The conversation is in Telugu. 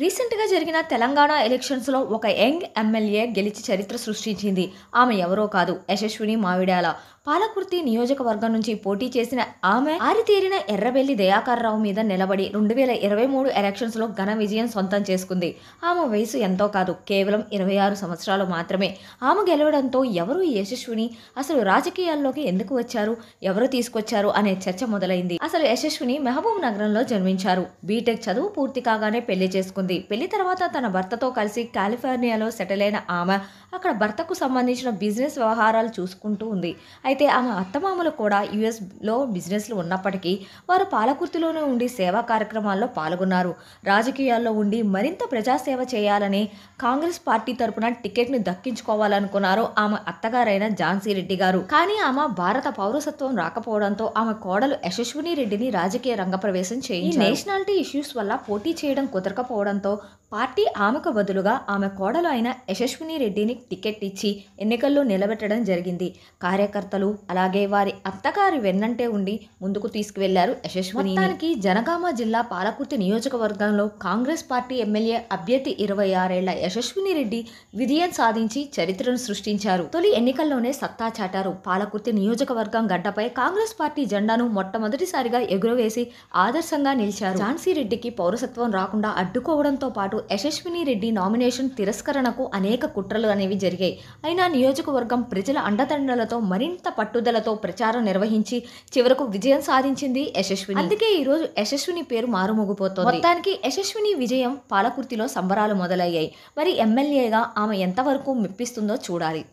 రీసెంట్గా జరిగిన తెలంగాణ ఎలక్షన్స్లో ఒక యంగ్ ఎమ్మెల్యే గెలిచి చరిత్ర సృష్టించింది ఆమె ఎవరో కాదు యశస్విని మావిడాల పాలకుర్తి నియోజకవర్గం నుంచి పోటీ చేసిన ఆమె ఆరితేరిన ఎర్రబెల్లి దయాకర్రావు మీద నిలబడి రెండు వేల ఇరవై మూడు ఎలక్షన్స్ లో ఘన విజయం సొంతం చేసుకుంది ఆమె వయసు ఎంతో కాదు కేవలం ఇరవై ఆరు సంవత్సరాలు మాత్రమే ఆమె గెలవడంతో ఎవరు ఈ యశస్విని అసలు రాజకీయాల్లోకి ఎందుకు వచ్చారు ఎవరు తీసుకొచ్చారు అనే చర్చ మొదలైంది అసలు యశస్విని మహబూబ్ నగరంలో జన్మించారు బీటెక్ చదువు పూర్తి కాగానే పెళ్లి చేసుకుంది పెళ్లి తర్వాత తన భర్తతో కలిసి కాలిఫోర్నియాలో సెటిల్ అయిన ఆమె అక్కడ భర్తకు సంబంధించిన బిజినెస్ వ్యవహారాలు చూసుకుంటూ ఉంది అయితే ఆమె అత్తమామలు కూడా యుఎస్లో బిజినెస్లు ఉన్నప్పటికీ వారు పాలకుర్తిలోనే ఉండి సేవా కార్యక్రమాల్లో పాల్గొన్నారు రాజకీయాల్లో ఉండి మరింత ప్రజాసేవ చేయాలని కాంగ్రెస్ పార్టీ తరపున టికెట్ను దక్కించుకోవాలనుకున్నారు ఆమె అత్తగారైన ఝాన్సీ రెడ్డి గారు కానీ ఆమె భారత పౌరసత్వం రాకపోవడంతో ఆమె కోడలు యశస్విని రెడ్డిని రాజకీయ రంగ ప్రవేశం చేయి నేషనాలిటీ ఇష్యూస్ వల్ల పోటీ చేయడం కుదరకపోవడంతో పార్టీ ఆమెకు బదులుగా ఆమె కోడలు అయిన యశస్విని రెడ్డిని టికెట్ ఇచ్చి ఎన్నికల్లో నిలబెట్టడం జరిగింది కార్యకర్తలు అలాగే వారి అత్తగారి వెన్నంటే ఉండి ముందుకు తీసుకువెళ్లారు యశస్విని దానికి జనగామ జిల్లా పాలకుర్తి నియోజకవర్గంలో కాంగ్రెస్ పార్టీ ఎమ్మెల్యే అభ్యర్థి ఇరవై ఆరేళ్ల యశస్విని రెడ్డి విజయం సాధించి చరిత్రను సృష్టించారు తొలి ఎన్నికల్లోనే సత్తా చాటారు పాలకుర్తి నియోజకవర్గం గడ్డపై కాంగ్రెస్ పార్టీ జెండాను మొట్టమొదటిసారిగా ఎగురవేసి ఆదర్శంగా నిలిచారు ఝాన్సీ రెడ్డికి పౌరసత్వం రాకుండా అడ్డుకోవడంతో పాటు పాటు యశస్విని రెడ్డి నామినేషన్ తిరస్కరణకు అనేక కుట్రలు అనేవి జరిగాయి అయినా నియోజకవర్గం ప్రజల అండదండలతో మరింత పట్టుదలతో ప్రచారం నిర్వహించి చివరకు విజయం సాధించింది యశస్విని అందుకే ఈరోజు యశస్విని పేరు మారుమోగిపోతుంది మొత్తానికి యశస్విని విజయం పాలకుర్తిలో సంబరాలు మొదలయ్యాయి మరి ఎమ్మెల్యేగా ఆమె ఎంతవరకు మెప్పిస్తుందో చూడాలి